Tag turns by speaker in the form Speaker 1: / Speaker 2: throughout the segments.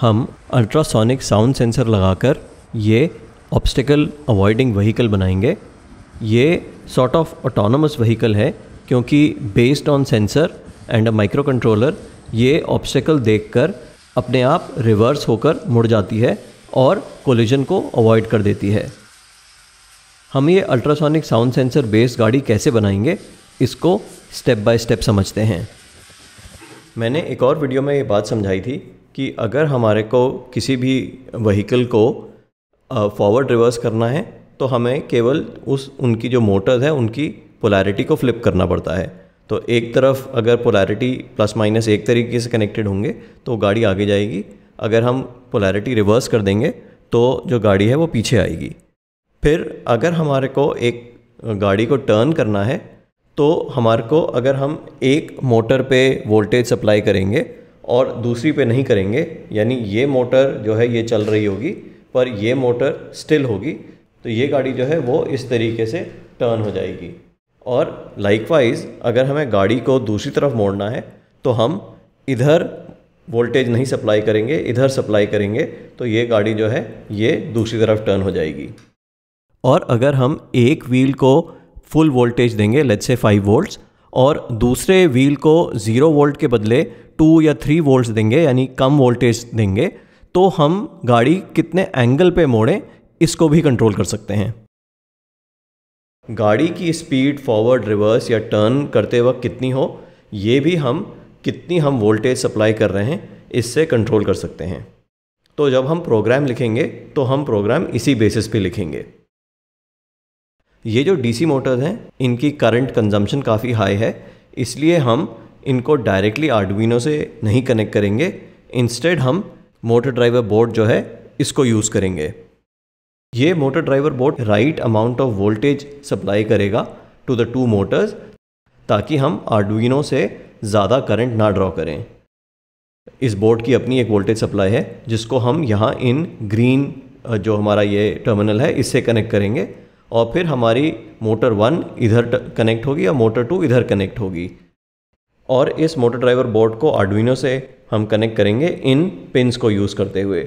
Speaker 1: हम ultrasonic sound sensor लगाकर ये ऑब्स्टिकल अवॉइडिंग वहीकल बनाएंगे ये सॉर्ट ऑफ ऑटोनमस वहीकल है क्योंकि based on sensor and a microcontroller ये ऑब्स्टिकल कर अपने आप रिवर्स होकर मुड़ जाती है और कोलिजन को अवॉइड कर देती है हम ये अल्ट्रासोनिक साउंड सेंसर बेस्ड गाड़ी कैसे बनाएंगे इसको स्टेप बाय स्टेप समझते हैं मैंने एक और वीडियो में ये बात समझाई थी कि अगर हमारे को किसी भी वहीकल को फॉरवर्ड रिवर्स करना है तो हमें केवल उस उनकी जो मोटर है उनकी पोलैरिटी को फ्लिप करना पड़ता है तो एक तरफ अगर पोलैरिटी प्लस माइनस एक तरीके से कनेक्टेड होंगे तो गाड़ी आगे जाएगी अगर हम पोलैरिटी रिवर्स कर देंगे तो जो गाड़ी है वो पीछे आएगी फिर अगर हमारे को एक गाड़ी को टर्न करना है तो हमारे को अगर हम एक मोटर पे वोल्टेज सप्लाई करेंगे और दूसरी पे नहीं करेंगे यानी ये मोटर जो है ये चल रही होगी पर ये मोटर स्टिल होगी तो ये गाड़ी जो है वो इस तरीके से टर्न हो जाएगी और लाइकवाइज अगर हमें गाड़ी को दूसरी तरफ मोड़ना है तो हम इधर वोल्टेज नहीं सप्लाई करेंगे इधर सप्लाई करेंगे तो ये गाड़ी जो है ये दूसरी तरफ टर्न हो जाएगी और अगर हम एक व्हील को फुल वोल्टेज देंगे लेट्स से 5 वोल्ट्स और दूसरे व्हील को ज़ीरो वोल्ट के बदले टू या थ्री वोल्ट देंगे यानी कम वोल्टेज देंगे तो हम गाड़ी कितने एंगल पे मोड़ें इसको भी कंट्रोल कर सकते हैं गाड़ी की स्पीड फॉरवर्ड रिवर्स या टर्न करते वक्त कितनी हो ये भी हम कितनी हम वोल्टेज सप्लाई कर रहे हैं इससे कंट्रोल कर सकते हैं तो जब हम प्रोग्राम लिखेंगे तो हम प्रोग्राम इसी बेसिस पे लिखेंगे ये जो डीसी मोटर्स हैं इनकी करंट कंजम्पशन काफ़ी हाई है इसलिए हम इनको डायरेक्टली आर्डविनो से नहीं कनेक्ट करेंगे इंस्टेड हम मोटर ड्राइवर बोर्ड जो है इसको यूज़ करेंगे ये motor driver board right amount of voltage supply करेगा टू द टू मोटर्स ताकि हम आर्डविनो से ज़्यादा करंट ना ड्रॉ करें इस बोर्ड की अपनी एक वोल्टेज सप्लाई है जिसको हम यहाँ इन ग्रीन जो हमारा ये टर्मिनल है इससे कनेक्ट करेंगे और फिर हमारी मोटर वन इधर कनेक्ट होगी और मोटर टू इधर कनेक्ट होगी और इस मोटर ड्राइवर बोर्ड को आर्डविनो से हम कनेक्ट करेंगे इन पिंस को यूज़ करते हुए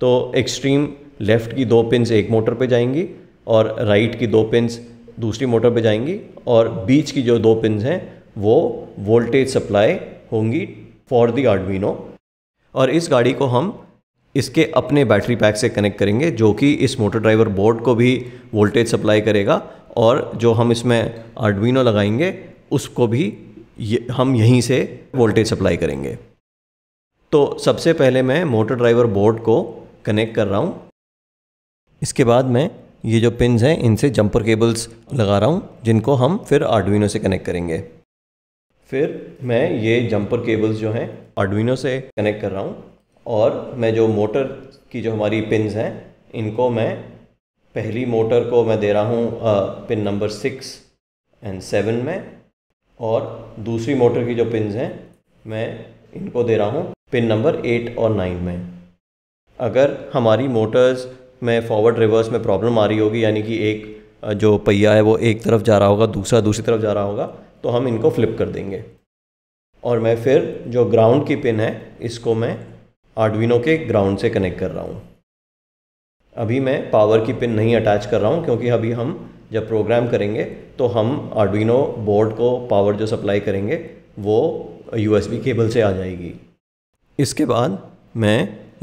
Speaker 1: तो एक्सट्रीम लेफ़्ट की दो पिंस एक मोटर पे जाएंगी और राइट की दो पिंस दूसरी मोटर पे जाएंगी और बीच की जो दो पिंस हैं वो वोल्टेज सप्लाई होंगी फॉर दी आर्डविनो और इस गाड़ी को हम इसके अपने बैटरी पैक से कनेक्ट करेंगे जो कि इस मोटर ड्राइवर बोर्ड को भी वोल्टेज सप्लाई करेगा और जो हम इसमें आर्डविनो लगाएंगे उसको भी ये हम यहीं से वोल्टेज सप्लाई करेंगे तो सबसे पहले मैं मोटर ड्राइवर बोर्ड को कनेक्ट कर रहा हूँ इसके बाद मैं ये जो पिंस हैं इनसे जंपर केबल्स लगा रहा हूँ जिनको हम फिर आर्डविनो से कनेक्ट करेंगे फिर मैं ये जंपर केबल्स जो हैं आर्डविनो से कनेक्ट कर रहा हूँ और मैं जो मोटर की जो हमारी पिंस हैं इनको मैं पहली मोटर को मैं दे रहा हूँ pin number six and seven में और दूसरी मोटर की जो पिन हैं मैं इनको दे रहा हूँ पिन नंबर एट और नाइन में अगर हमारी मोटर्स में फॉरवर्ड रिवर्स में प्रॉब्लम आ रही होगी यानी कि एक जो पहिया है वो एक तरफ जा रहा होगा दूसरा दूसरी तरफ जा रहा होगा तो हम इनको फ्लिप कर देंगे और मैं फिर जो ग्राउंड की पिन है इसको मैं आर्डविनो के ग्राउंड से कनेक्ट कर रहा हूँ अभी मैं पावर की पिन नहीं अटैच कर रहा हूँ क्योंकि अभी हम जब प्रोग्राम करेंगे तो हम आर्डविनो बोर्ड को पावर जो सप्लाई करेंगे वो यू केबल से आ जाएगी इसके बाद मैं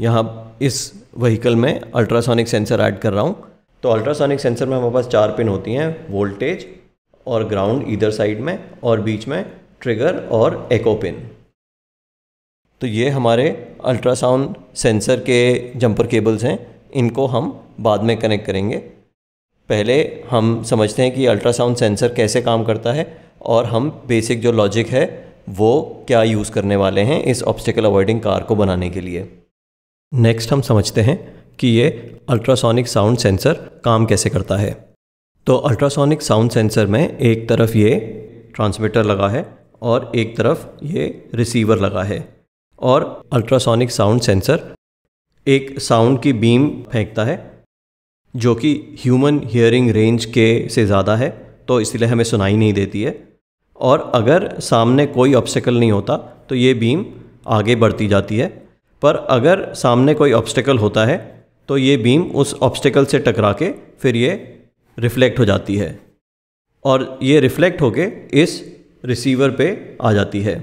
Speaker 1: यहाँ इस वहीकल में अल्ट्रासोनिक सेंसर ऐड कर रहा हूँ तो अल्ट्रासोनिक सेंसर में हमारे पास चार पिन होती हैं वोल्टेज और ग्राउंड इधर साइड में और बीच में ट्रिगर और एको पिन तो ये हमारे अल्ट्रासाउंड सेंसर के जंपर केबल्स हैं इनको हम बाद में कनेक्ट करेंगे पहले हम समझते हैं कि अल्ट्रासाउंड सेंसर कैसे काम करता है और हम बेसिक जो लॉजिक है वो क्या यूज़ करने वाले हैं इस ऑब्स्टिकल अवॉइडिंग कार को बनाने के लिए नेक्स्ट हम समझते हैं कि ये अल्ट्रासोनिक साउंड सेंसर काम कैसे करता है तो अल्ट्रासोनिक साउंड सेंसर में एक तरफ ये ट्रांसमीटर लगा है और एक तरफ ये रिसीवर लगा है और अल्ट्रासोनिक साउंड सेंसर एक साउंड की बीम फेंकता है जो कि ह्यूमन हियरिंग रेंज के से ज़्यादा है तो इसलिए हमें सुनाई नहीं देती है और अगर सामने कोई ऑब्स्टिकल नहीं होता तो ये बीम आगे बढ़ती जाती है पर अगर सामने कोई ऑब्स्टिकल होता है तो ये बीम उस ऑब्स्टिकल से टकरा के फिर ये रिफ्लेक्ट हो जाती है और ये रिफ्लेक्ट होके इस रिसीवर पे आ जाती है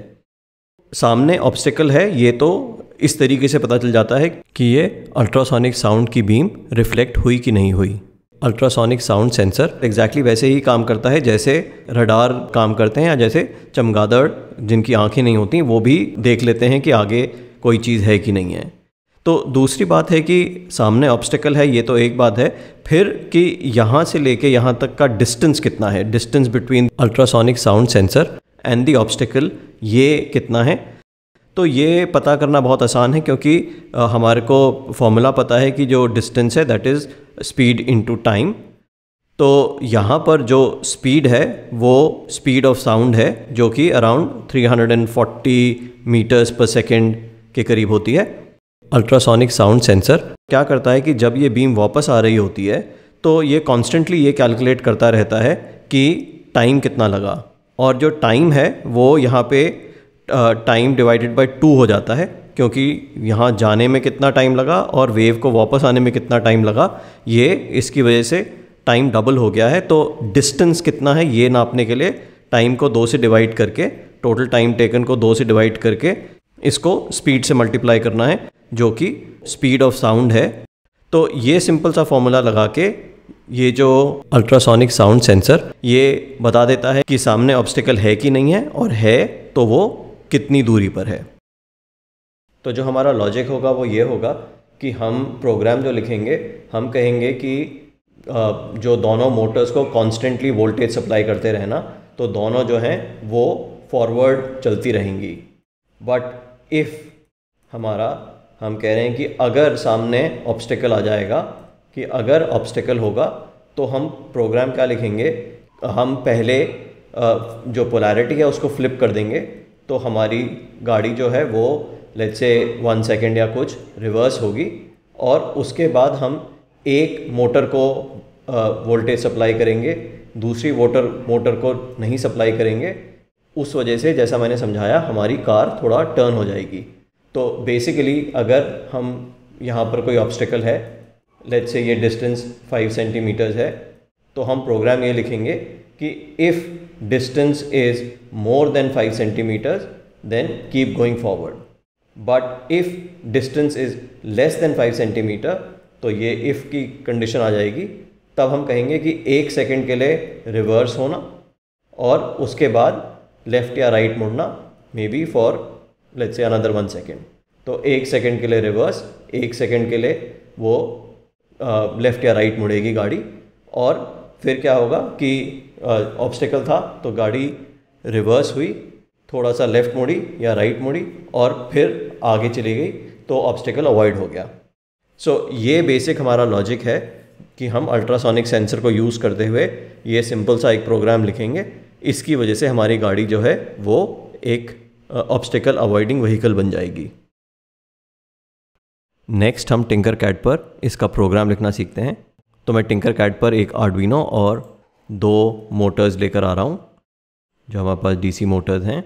Speaker 1: सामने ऑब्स्टिकल है ये तो इस तरीके से पता चल जाता है कि ये अल्ट्रासोनिक साउंड की बीम रिफ्लेक्ट हुई कि नहीं हुई अल्ट्रासोनिक साउंड सेंसर एग्जैक्टली वैसे ही काम करता है जैसे रडार काम करते हैं या जैसे चमगादड़ जिनकी आंखें नहीं होती वो भी देख लेते हैं कि आगे कोई चीज़ है कि नहीं है तो दूसरी बात है कि सामने ऑब्स्टिकल है ये तो एक बात है फिर कि यहाँ से लेके यहाँ तक का डिस्टेंस कितना है distance between ultrasonic sound sensor and the obstacle ये कितना है तो ये पता करना बहुत आसान है क्योंकि हमारे को फॉर्मूला पता है कि जो डिस्टेंस है that is speed into time तो यहाँ पर जो स्पीड है वो स्पीड ऑफ साउंड है जो कि अराउंड 340 मीटर्स पर सेकेंड के करीब होती है अल्ट्रासोनिक साउंड सेंसर क्या करता है कि जब ये बीम वापस आ रही होती है तो ये कॉन्स्टेंटली ये कैलकुलेट करता रहता है कि टाइम कितना लगा और जो टाइम है वो यहाँ पे टाइम डिवाइडेड बाई टू हो जाता है क्योंकि यहाँ जाने में कितना टाइम लगा और वेव को वापस आने में कितना टाइम लगा ये इसकी वजह से टाइम डबल हो गया है तो डिस्टेंस कितना है ये नापने के लिए टाइम को दो से डिवाइड करके टोटल टाइम टेकन को दो से डिवाइड करके इसको स्पीड से मल्टीप्लाई करना है जो कि स्पीड ऑफ साउंड है तो ये सिंपल सा फॉर्मूला लगा के ये जो अल्ट्रासोनिक साउंड सेंसर ये बता देता है कि सामने ऑब्स्टिकल है कि नहीं है और है तो वो कितनी दूरी पर है तो जो हमारा लॉजिक होगा वो ये होगा कि हम प्रोग्राम जो लिखेंगे हम कहेंगे कि जो दोनों मोटर्स को कॉन्स्टेंटली वोल्टेज सप्लाई करते रहना तो दोनों जो हैं वो फॉरवर्ड चलती रहेंगी बट इफ़ हमारा हम कह रहे हैं कि अगर सामने ऑब्स्टिकल आ जाएगा कि अगर ऑब्स्टिकल होगा तो हम प्रोग्राम क्या लिखेंगे हम पहले जो पोलैरिटी है उसको फ्लिप कर देंगे तो हमारी गाड़ी जो है वो लेट से वन सेकेंड या कुछ रिवर्स होगी और उसके बाद हम एक मोटर को वोल्टेज सप्लाई करेंगे दूसरी वोटर मोटर को नहीं सप्लाई करेंगे उस वजह से जैसा मैंने समझाया हमारी कार थोड़ा टर्न हो जाएगी तो बेसिकली अगर हम यहाँ पर कोई ऑब्स्टिकल है लेट से ये डिस्टेंस फाइव सेंटीमीटर्स है तो हम प्रोग्राम ये लिखेंगे कि if distance is more than 5 centimeters then keep going forward but if distance is less than 5 centimeter तो ये if की condition आ जाएगी तब हम कहेंगे कि एक second के लिए reverse होना और उसके बाद left या right मुड़ना maybe for let's say another one second. तो एक second के लिए reverse, एक second के लिए वो uh, left या right मुड़ेगी गाड़ी और फिर क्या होगा कि ऑब्स्टिकल था तो गाड़ी रिवर्स हुई थोड़ा सा लेफ़्ट मुड़ी या राइट मुड़ी और फिर आगे चली गई तो ऑब्स्टिकल अवॉइड हो गया सो so, ये बेसिक हमारा लॉजिक है कि हम अल्ट्रासोनिक सेंसर को यूज़ करते हुए ये सिंपल सा एक प्रोग्राम लिखेंगे इसकी वजह से हमारी गाड़ी जो है वो एक ऑब्स्टिकल अवॉइडिंग व्हीकल बन जाएगी नेक्स्ट हम टिंकर कैट पर इसका प्रोग्राम लिखना सीखते हैं तो मैं टिंकर कैट पर एक आर्डविनो और दो मोटर्स लेकर आ रहा हूँ जो हमारे पास डीसी मोटर्स हैं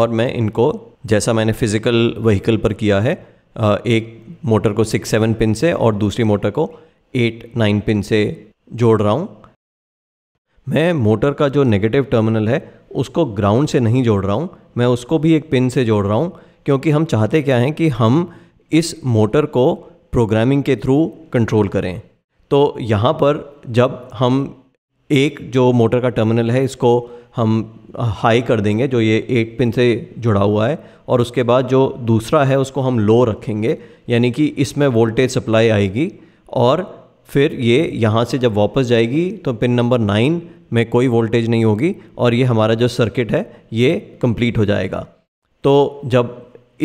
Speaker 1: और मैं इनको जैसा मैंने फ़िज़िकल वहीकल पर किया है एक मोटर को सिक्स सेवन पिन से और दूसरी मोटर को एट नाइन पिन से जोड़ रहा हूँ मैं मोटर का जो नेगेटिव टर्मिनल है उसको ग्राउंड से नहीं जोड़ रहा हूँ मैं उसको भी एक पिन से जोड़ रहा हूँ क्योंकि हम चाहते क्या हैं कि हम इस मोटर को प्रोग्रामिंग के थ्रू कंट्रोल करें तो यहाँ पर जब हम एक जो मोटर का टर्मिनल है इसको हम हाई कर देंगे जो ये एट पिन से जुड़ा हुआ है और उसके बाद जो दूसरा है उसको हम लो रखेंगे यानी कि इसमें वोल्टेज सप्लाई आएगी और फिर ये यहाँ से जब वापस जाएगी तो पिन नंबर नाइन में कोई वोल्टेज नहीं होगी और ये हमारा जो सर्किट है ये कंप्लीट हो जाएगा तो जब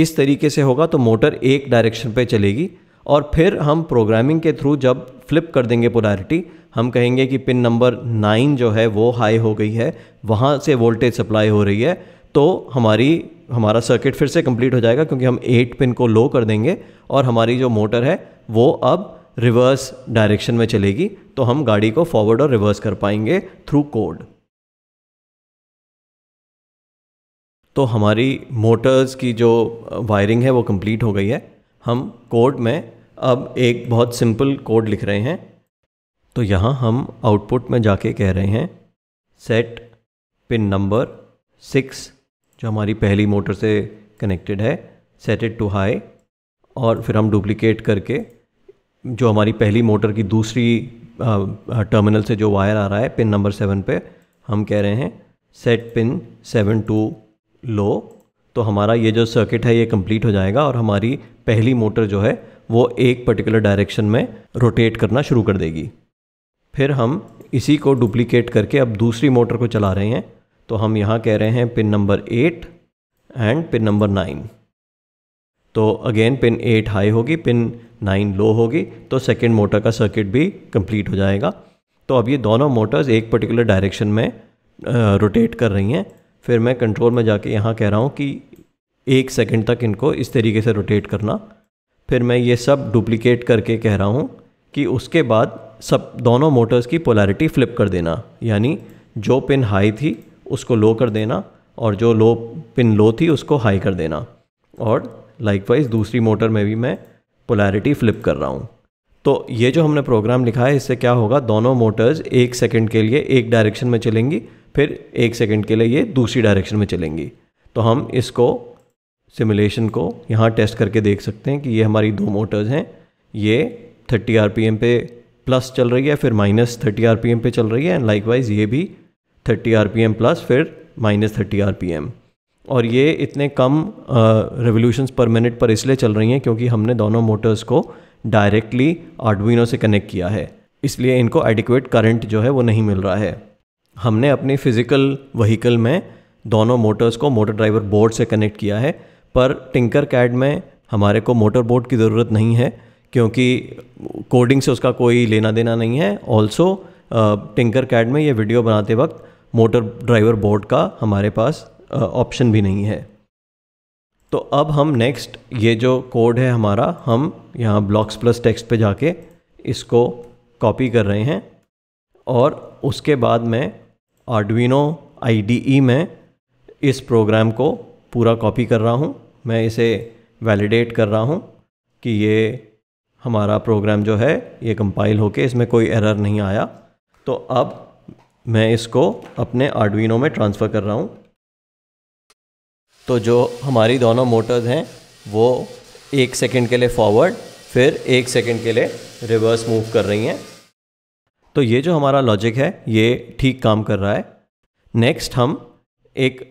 Speaker 1: इस तरीके से होगा तो मोटर एक डायरेक्शन पे चलेगी और फिर हम प्रोग्रामिंग के थ्रू जब फ्लिप कर देंगे पोलैरिटी हम कहेंगे कि पिन नंबर नाइन जो है वो हाई हो गई है वहाँ से वोल्टेज सप्लाई हो रही है तो हमारी हमारा सर्किट फिर से कंप्लीट हो जाएगा क्योंकि हम एट पिन को लो कर देंगे और हमारी जो मोटर है वो अब रिवर्स डायरेक्शन में चलेगी तो हम गाड़ी को फॉरवर्ड और रिवर्स कर पाएंगे थ्रू कोड तो हमारी मोटर्स की जो वायरिंग है वो कंप्लीट हो गई है हम कोड में अब एक बहुत सिंपल कोड लिख रहे हैं तो यहाँ हम आउटपुट में जाके कह रहे हैं सेट पिन नंबर सिक्स जो हमारी पहली मोटर से कनेक्टेड है सेट इट टू हाई और फिर हम डुप्लीकेट करके जो हमारी पहली मोटर की दूसरी टर्मिनल से जो वायर आ रहा है पिन नंबर सेवन पे हम कह रहे हैं set pin seven to low तो हमारा ये जो सर्किट है ये कंप्लीट हो जाएगा और हमारी पहली मोटर जो है वो एक पर्टिकुलर डायरेक्शन में रोटेट करना शुरू कर देगी फिर हम इसी को डुप्लीकेट करके अब दूसरी मोटर को चला रहे हैं तो हम यहाँ कह रहे हैं pin number eight and pin number nine तो अगेन पिन एट हाई होगी पिन नाइन लो होगी तो सेकेंड मोटर का सर्किट भी कंप्लीट हो जाएगा तो अब ये दोनों मोटर्स एक पर्टिकुलर डायरेक्शन में रोटेट कर रही हैं फिर मैं कंट्रोल में जाके यहाँ कह रहा हूँ कि एक सेकंड तक इनको इस तरीके से रोटेट करना फिर मैं ये सब डुप्लीकेट करके कह रहा हूँ कि उसके बाद सब दोनों मोटर्स की पोलैरिटी फ्लिप कर देना यानी जो पिन हाई थी उसको लो कर देना और जो लो पिन लो थी उसको हाई कर देना और लाइकवाइज दूसरी मोटर में भी मैं पोलैरिटी फ्लिप कर रहा हूँ तो ये जो हमने प्रोग्राम लिखा है इससे क्या होगा दोनों मोटर्स एक सेकंड के लिए एक डायरेक्शन में चलेंगी फिर एक सेकंड के लिए ये दूसरी डायरेक्शन में चलेंगी तो हम इसको सिमुलेशन को यहाँ टेस्ट करके देख सकते हैं कि ये हमारी दो मोटर्स हैं ये 30 आर पे प्लस चल रही है फिर माइनस 30 आर पे चल रही है एंड लाइकवाइज ये भी 30 आर प्लस फिर माइनस 30 आर और ये इतने कम रेवोल्यूशंस पर मिनट पर इसलिए चल रही हैं क्योंकि हमने दोनों मोटर्स को डायरेक्टली आर्डविनो से कनेक्ट किया है इसलिए इनको एडिक्वेट करंट जो है वो नहीं मिल रहा है हमने अपनी फ़िज़िकल वहीकल में दोनों मोटर्स को मोटर ड्राइवर बोर्ड से कनेक्ट किया है पर टिंकर कैड में हमारे को मोटर बोर्ड की ज़रूरत नहीं है क्योंकि कोडिंग से उसका कोई लेना देना नहीं है ऑल्सो टिंकर कैड में ये वीडियो बनाते वक्त मोटर ड्राइवर बोर्ड का हमारे पास ऑप्शन भी नहीं है तो अब हम नेक्स्ट ये जो कोड है हमारा हम यहाँ ब्लॉक्स प्लस टेक्स्ट पे जाके इसको कॉपी कर रहे हैं और उसके बाद में आर्डविनो आई e में इस प्रोग्राम को पूरा कॉपी कर रहा हूँ मैं इसे वैलिडेट कर रहा हूँ कि ये हमारा प्रोग्राम जो है ये कंपाइल होके इसमें कोई एरर नहीं आया तो अब मैं इसको अपने आर्डविनो में ट्रांसफ़र कर रहा हूँ तो जो हमारी दोनों मोटर्स हैं वो एक सेकंड के लिए फॉरवर्ड फिर एक सेकंड के लिए रिवर्स मूव कर रही हैं तो ये जो हमारा लॉजिक है ये ठीक काम कर रहा है नेक्स्ट हम एक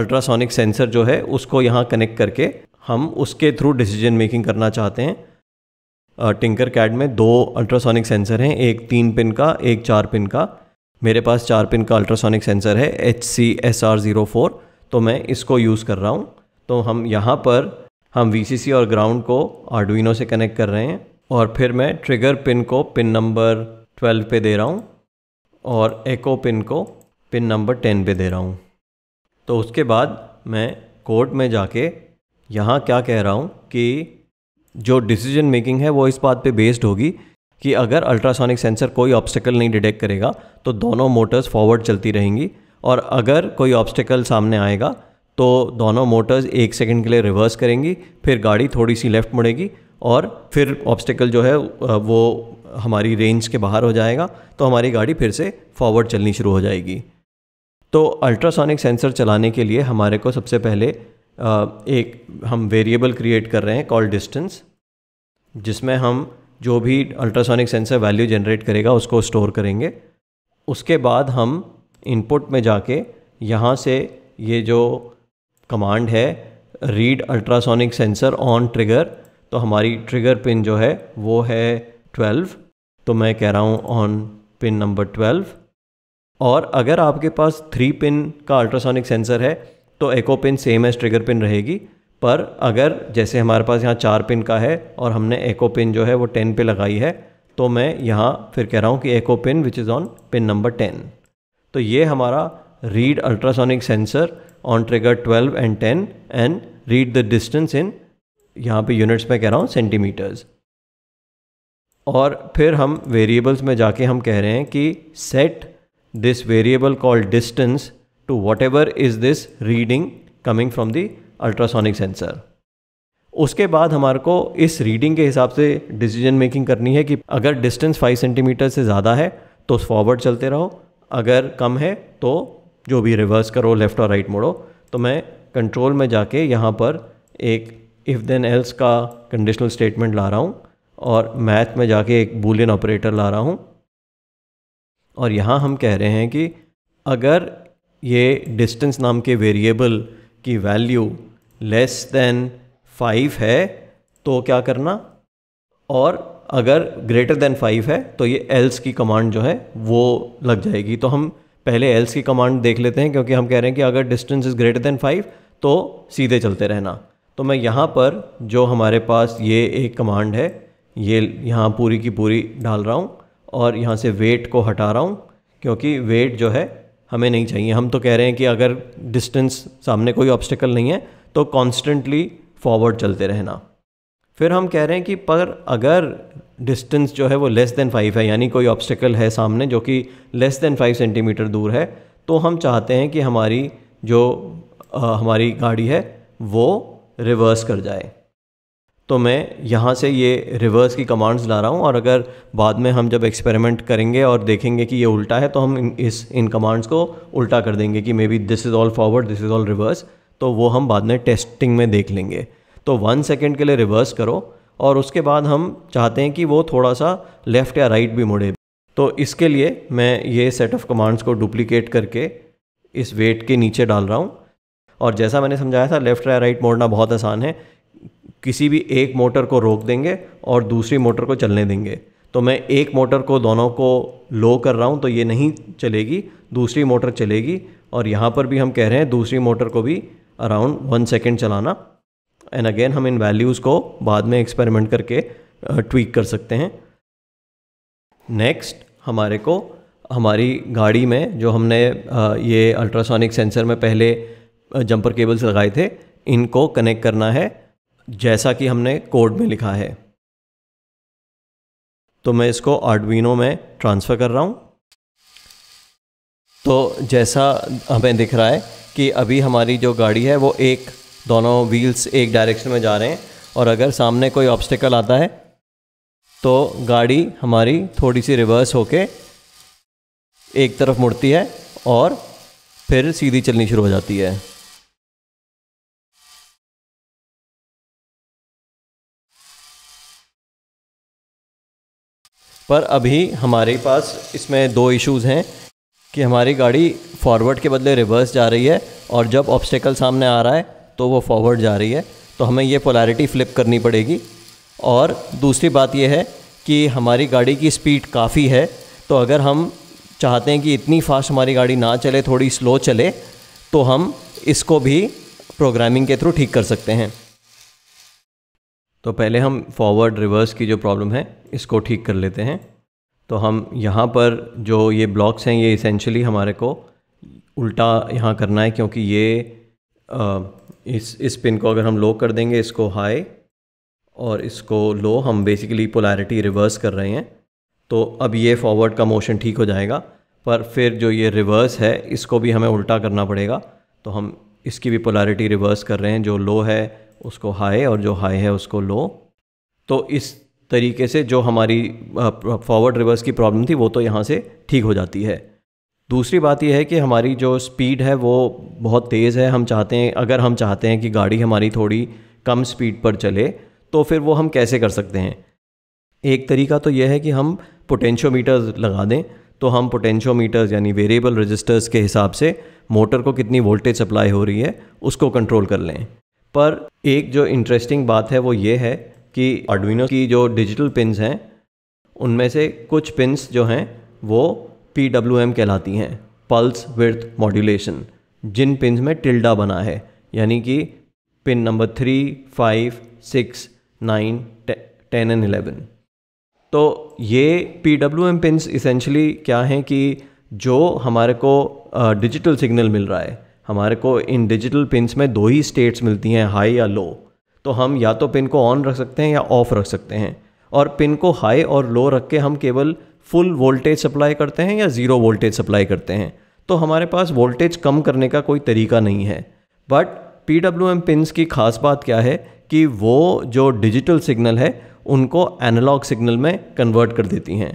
Speaker 1: अल्ट्रासोनिक सेंसर जो है उसको यहाँ कनेक्ट करके हम उसके थ्रू डिसीजन मेकिंग करना चाहते हैं टिंकर कैड में दो अल्ट्रासोनिक सेंसर हैं एक तीन पिन का एक चार पिन का मेरे पास चार पिन का अल्ट्रासोनिक सेंसर है H C S R zero four तो मैं इसको यूज़ कर रहा हूँ तो हम यहाँ पर हम वी और ग्राउंड को आर्डुइनो से कनेक्ट कर रहे हैं और फिर मैं ट्रिगर पिन को पिन नंबर ट्वेल्व पे दे रहा हूँ और एको पिन को पिन नंबर टेन पे दे रहा हूँ तो उसके बाद मैं कोर्ट में जाके यहाँ क्या कह रहा हूँ कि जो डिसीजन मेकिंग है वो इस बात पे बेस्ड होगी कि अगर अल्ट्रासोनिक सेंसर कोई ऑब्स्टिकल नहीं डिटेक्ट करेगा तो दोनों मोटर्स फॉरवर्ड चलती रहेंगी और अगर कोई ऑब्स्टिकल सामने आएगा तो दोनों मोटर्स एक सेकंड के लिए रिवर्स करेंगी फिर गाड़ी थोड़ी सी लेफ़्ट मुड़ेगी और फिर ऑब्स्टिकल जो है वो हमारी रेंज के बाहर हो जाएगा तो हमारी गाड़ी फिर से फॉरवर्ड चलनी शुरू हो जाएगी तो अल्ट्रासोनिक सेंसर चलाने के लिए हमारे को सबसे पहले एक हम वेरिएबल क्रिएट कर रहे हैं कॉल डिस्टेंस जिसमें हम जो भी अल्ट्रासोनिक सेंसर वैल्यू जनरेट करेगा उसको स्टोर करेंगे उसके बाद हम इनपुट में जाके यहाँ से ये जो कमांड है read ultrasonic sensor on trigger तो हमारी ट्रिगर पिन जो है वो है 12 तो मैं कह रहा हूँ ऑन पिन नंबर 12 और अगर आपके पास थ्री पिन का अल्ट्रासोनिक सेंसर है तो echo pin same as trigger pin रहेगी पर अगर जैसे हमारे पास यहाँ चार पिन का है और हमने एको पिन जो है वो टेन पे लगाई है तो मैं यहाँ फिर कह रहा हूँ कि echo pin which is on pin number ten तो ये हमारा read ultrasonic sensor on trigger twelve and ten and read the distance in यहाँ पे यूनिट्स में कह रहा हूँ सेंटीमीटर्स और फिर हम वेरिएबल्स में जाके हम कह रहे हैं कि set this variable call distance to whatever is this reading coming from the ultrasonic sensor उसके बाद हमारे को इस रीडिंग के हिसाब से डिसीजन मेकिंग करनी है कि अगर डिस्टेंस फाइव सेंटीमीटर से ज़्यादा है तो फॉरवर्ड चलते रहो अगर कम है तो जो भी रिवर्स करो लेफ़्ट और राइट right मोड़ो तो मैं कंट्रोल में जाके यहाँ पर एक इफ़ देन एल्स का कंडीशनल स्टेटमेंट ला रहा हूँ और मैथ में जाके एक बूलियन ऑपरेटर ला रहा हूँ और यहाँ हम कह रहे हैं कि अगर ये डिस्टेंस नाम के वेरिएबल की वैल्यू लेस देन फाइव है तो क्या करना और अगर ग्रेटर देन फाइव है तो ये एल्स की कमांड जो है वो लग जाएगी तो हम पहले एल्स की कमांड देख लेते हैं क्योंकि हम कह रहे हैं कि अगर distance is greater than five तो सीधे चलते रहना तो मैं यहाँ पर जो हमारे पास ये एक कमांड है ये यहाँ पूरी की पूरी डाल रहा हूँ और यहाँ से वेट को हटा रहा हूँ क्योंकि वेट जो है हमें नहीं चाहिए हम तो कह रहे हैं कि अगर डिस्टेंस सामने कोई ऑब्स्टिकल नहीं है तो कॉन्स्टेंटली फॉरवर्ड चलते रहना फिर हम कह रहे हैं कि पर अगर डिस्टेंस जो है वो लेस देन फाइव है यानी कोई ऑब्स्टिकल है सामने जो कि लेस देन फाइव सेंटीमीटर दूर है तो हम चाहते हैं कि हमारी जो आ, हमारी गाड़ी है वो रिवर्स कर जाए तो मैं यहाँ से ये रिवर्स की कमांड्स ला रहा हूँ और अगर बाद में हम जब एक्सपेरिमेंट करेंगे और देखेंगे कि ये उल्टा है तो हम इस इन कमांड्स को उल्टा कर देंगे कि maybe this is all forward this is all reverse तो वो हम बाद में टेस्टिंग में देख लेंगे तो वन सेकेंड के लिए रिवर्स करो और उसके बाद हम चाहते हैं कि वो थोड़ा सा लेफ़्ट या राइट भी मुड़े तो इसके लिए मैं ये सेट ऑफ कमांड्स को डुप्लीकेट करके इस वेट के नीचे डाल रहा हूँ और जैसा मैंने समझाया था लेफ़्ट या राइट मोड़ना बहुत आसान है किसी भी एक मोटर को रोक देंगे और दूसरी मोटर को चलने देंगे तो मैं एक मोटर को दोनों को लो कर रहा हूँ तो ये नहीं चलेगी दूसरी मोटर चलेगी और यहाँ पर भी हम कह रहे हैं दूसरी मोटर को भी अराउंड वन सेकेंड चलाना एंड अगेन हम इन वैल्यूज़ को बाद में एक्सपेरिमेंट करके ट्वीक कर सकते हैं नेक्स्ट हमारे को हमारी गाड़ी में जो हमने ये अल्ट्रासोनिक सेंसर में पहले जंपर केबल्स लगाए थे इनको कनेक्ट करना है जैसा कि हमने कोड में लिखा है तो मैं इसको आर्डविनो में ट्रांसफ़र कर रहा हूँ तो जैसा हमें दिख रहा है कि अभी हमारी जो गाड़ी है वो एक दोनों व्हील्स एक डायरेक्शन में जा रहे हैं और अगर सामने कोई ऑब्स्टिकल आता है तो गाड़ी हमारी थोड़ी सी रिवर्स होके एक तरफ मुड़ती है और फिर सीधी चलनी शुरू हो जाती है पर अभी हमारे पास इसमें दो इश्यूज़ हैं कि हमारी गाड़ी फॉरवर्ड के बदले रिवर्स जा रही है और जब ऑब्स्टेकल सामने आ रहा है तो वो फॉरवर्ड जा रही है तो हमें ये पोलैरिटी फ्लिप करनी पड़ेगी और दूसरी बात यह है कि हमारी गाड़ी की स्पीड काफ़ी है तो अगर हम चाहते हैं कि इतनी फास्ट हमारी गाड़ी ना चले थोड़ी स्लो चले तो हम इसको भी प्रोग्रामिंग के थ्रू ठीक कर सकते हैं तो पहले हम फॉरवर्ड रिवर्स की जो प्रॉब्लम है इसको ठीक कर लेते हैं तो हम यहाँ पर जो ये ब्लॉक्स हैं ये इसेंशली हमारे को उल्टा यहाँ करना है क्योंकि ये आ, इस इस पिन को अगर हम लो कर देंगे इसको हाई और इसको लो हम बेसिकली पोलैरिटी रिवर्स कर रहे हैं तो अब ये फॉरवर्ड का मोशन ठीक हो जाएगा पर फिर जो ये रिवर्स है इसको भी हमें उल्टा करना पड़ेगा तो हम इसकी भी पोलैरिटी रिवर्स कर रहे हैं जो लो है उसको हाई और जो हाई है उसको लो तो इस तरीके से जो हमारी फॉरवर्ड रिवर्स की प्रॉब्लम थी वो तो यहाँ से ठीक हो जाती है दूसरी बात यह है कि हमारी जो स्पीड है वो बहुत तेज़ है हम चाहते हैं अगर हम चाहते हैं कि गाड़ी हमारी थोड़ी कम स्पीड पर चले तो फिर वो हम कैसे कर सकते हैं एक तरीका तो यह है कि हम पोटेंशियोमीटर्स लगा दें तो हम पोटेंशियोमीटर्स यानी वेरिएबल रजिस्टर्स के हिसाब से मोटर को कितनी वोल्टेज सप्लाई हो रही है उसको कंट्रोल कर लें पर एक जो इंटरेस्टिंग बात है वो ये है कि अडविनो की जो डिजिटल पिन्स हैं उनमें से कुछ पिन्स जो हैं वो पी कहलाती हैं पल्स विर्थ मॉड्यूलेशन जिन पिन में टिल्डा बना है यानी कि pin number three five six nine ten and eleven तो ये P W M pin essentially क्या हैं कि जो हमारे को डिजिटल uh, सिग्नल मिल रहा है हमारे को इन डिजिटल पिनस में दो ही स्टेट्स मिलती हैं हाई या लो तो हम या तो पिन को ऑन रख सकते हैं या ऑफ रख सकते हैं और पिन को हाई और लो रख के हम केवल फुल वोल्टेज सप्लाई करते हैं या ज़ीरो वोल्टेज सप्लाई करते हैं तो हमारे पास वोल्टेज कम करने का कोई तरीका नहीं है but P W M pins की खास बात क्या है कि वो जो डिजिटल सिग्नल है उनको एनालॉग सिग्नल में कन्वर्ट कर देती हैं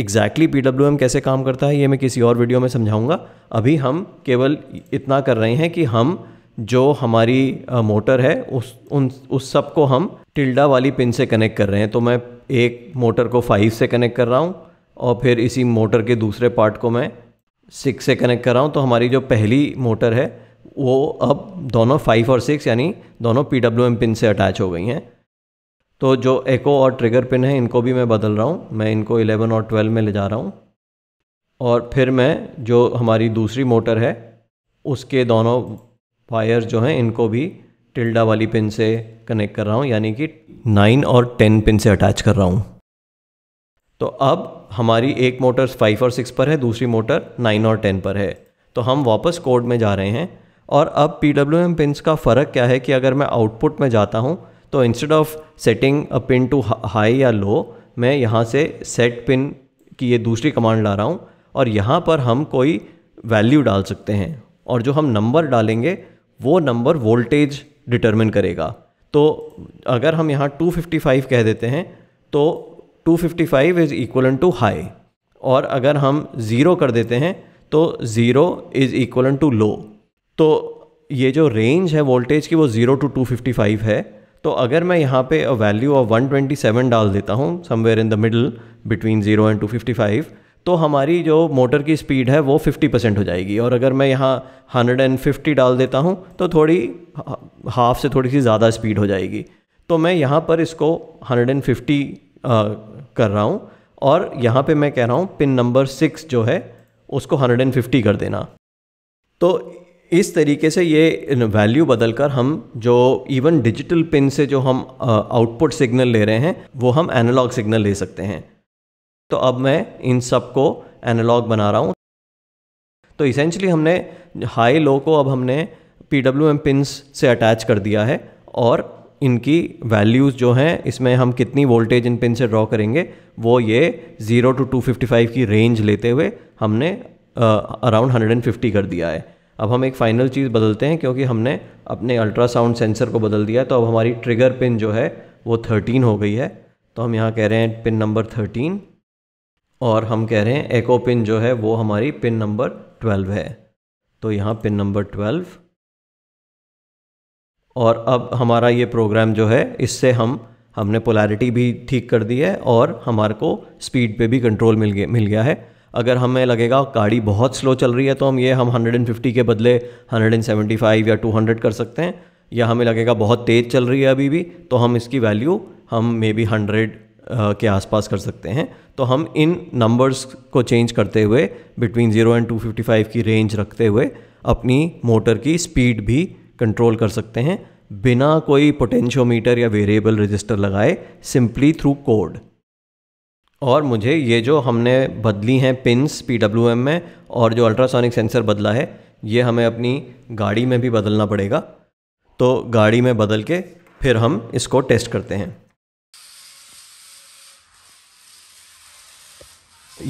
Speaker 1: एग्जैक्टली पी डब्ल्यू एम कैसे काम करता है ये मैं किसी और वीडियो में समझाऊंगा अभी हम केवल इतना कर रहे हैं कि हम जो हमारी मोटर है उस उन उस सब को हम टिल्डा वाली पिन से कनेक्ट कर रहे हैं तो मैं एक मोटर को फाइव से कनेक्ट कर रहा हूँ और फिर इसी मोटर के दूसरे पार्ट को मैं सिक्स से कनेक्ट कर रहा हूँ तो हमारी जो पहली मोटर है वो अब दोनों फाइव और सिक्स यानी दोनों पी डब्ल्यू एम पिन से अटैच हो गई हैं तो जो एको और ट्रिगर पिन है इनको भी मैं बदल रहा हूँ मैं इनको 11 और 12 में ले जा रहा हूँ और फिर मैं जो हमारी दूसरी मोटर है उसके दोनों वायर जो हैं इनको भी टिल्डा वाली पिन से कनेक्ट कर रहा हूँ यानी कि नाइन और टेन पिन से अटैच कर रहा हूँ तो अब हमारी एक मोटर फाइव और सिक्स पर है दूसरी मोटर नाइन और टेन पर है तो हम वापस कोड में जा रहे हैं और अब पी डब्ल्यू एम का फ़र्क क्या है कि अगर मैं आउटपुट में जाता हूँ तो instead of setting a pin to high या लो मैं यहाँ से सेट पिन की ये दूसरी कमांड ला रहा हूँ और यहाँ पर हम कोई वैल्यू डाल सकते हैं और जो हम नंबर डालेंगे वो नंबर वोल्टेज डिटरमिन करेगा तो अगर हम यहाँ 255 कह देते हैं तो 255 fifty five is equal to high और अगर हम ज़ीरो कर देते हैं तो zero is equal to low तो ये जो रेंज है वोल्टेज की वो ज़ीरो टू 255 है तो अगर मैं यहाँ पे अ वैल्यू ऑफ 127 डाल देता हूँ somewhere in the middle between zero and 255 तो हमारी जो मोटर की स्पीड है वो 50 परसेंट हो जाएगी और अगर मैं यहाँ 150 डाल देता हूँ तो थोड़ी हाफ से थोड़ी सी ज़्यादा स्पीड हो जाएगी तो मैं यहाँ पर इसको 150 आ, कर रहा हूँ और यहाँ पे मैं कह रहा हूँ पिन नंबर सिक्स जो है उसको 150 कर देना तो इस तरीके से ये वैल्यू बदल कर हम जो इवन डिजिटल पिन से जो हम आउटपुट सिग्नल ले रहे हैं वो हम एनालॉग सिग्नल ले सकते हैं तो अब मैं इन सब को एनालॉग बना रहा हूँ तो इसेंशली हमने हाई लो को अब हमने पी डब्ल्यू एम पिन से अटैच कर दिया है और इनकी वैल्यूज़ जो हैं इसमें हम कितनी वोल्टेज इन पिन से ड्रॉ करेंगे वो ये zero to two fifty five की रेंज लेते हुए हमने अराउंड हंड्रेड एंड फिफ्टी कर दिया है अब हम एक फ़ाइनल चीज़ बदलते हैं क्योंकि हमने अपने अल्ट्रासाउंड सेंसर को बदल दिया तो अब हमारी ट्रिगर पिन जो है वो थर्टीन हो गई है तो हम यहाँ कह रहे हैं पिन नंबर थर्टीन और हम कह रहे हैं एको पिन जो है वो हमारी पिन नंबर ट्वेल्व है तो यहाँ पिन नंबर ट्वेल्व और अब हमारा ये प्रोग्राम जो है इससे हम हमने पोलैरिटी भी ठीक कर दी है और हमारे को स्पीड पे भी कंट्रोल मिल गया मिल गया है अगर हमें लगेगा गाड़ी बहुत स्लो चल रही है तो हम ये हम 150 के बदले 175 या 200 कर सकते हैं या हमें लगेगा बहुत तेज़ चल रही है अभी भी तो हम इसकी वैल्यू हम मे बी हंड्रेड के आसपास कर सकते हैं तो हम इन नंबर्स को चेंज करते हुए बिटवीन ज़ीरो एंड टू की रेंज रखते हुए अपनी मोटर की स्पीड भी कंट्रोल कर सकते हैं बिना कोई पोटेंशियोमीटर या वेरिएबल रजिस्टर लगाए सिंपली थ्रू कोड और मुझे ये जो हमने बदली हैं पिन्स पी डब्ल्यू एम में और जो अल्ट्रासोनिक सेंसर बदला है ये हमें अपनी गाड़ी में भी बदलना पड़ेगा तो गाड़ी में बदल के फिर हम इसको टेस्ट करते हैं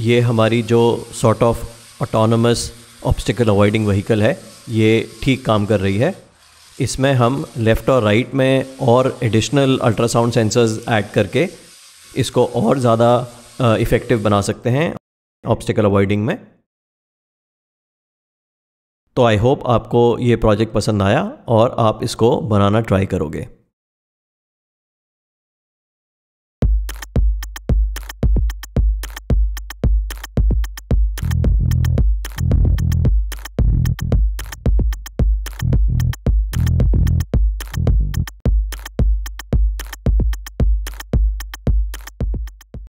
Speaker 1: ये हमारी जो sort of autonomous obstacle avoiding vehicle है ये ठीक काम कर रही है इसमें हम लेफ़्ट और राइट में और एडिशनल अल्ट्रासाउंड सेंसर्स ऐड करके इसको और ज़्यादा इफ़ेक्टिव बना सकते हैं ऑब्स्टिकल अवॉइडिंग में तो आई होप आपको ये प्रोजेक्ट पसंद आया और आप इसको बनाना ट्राई करोगे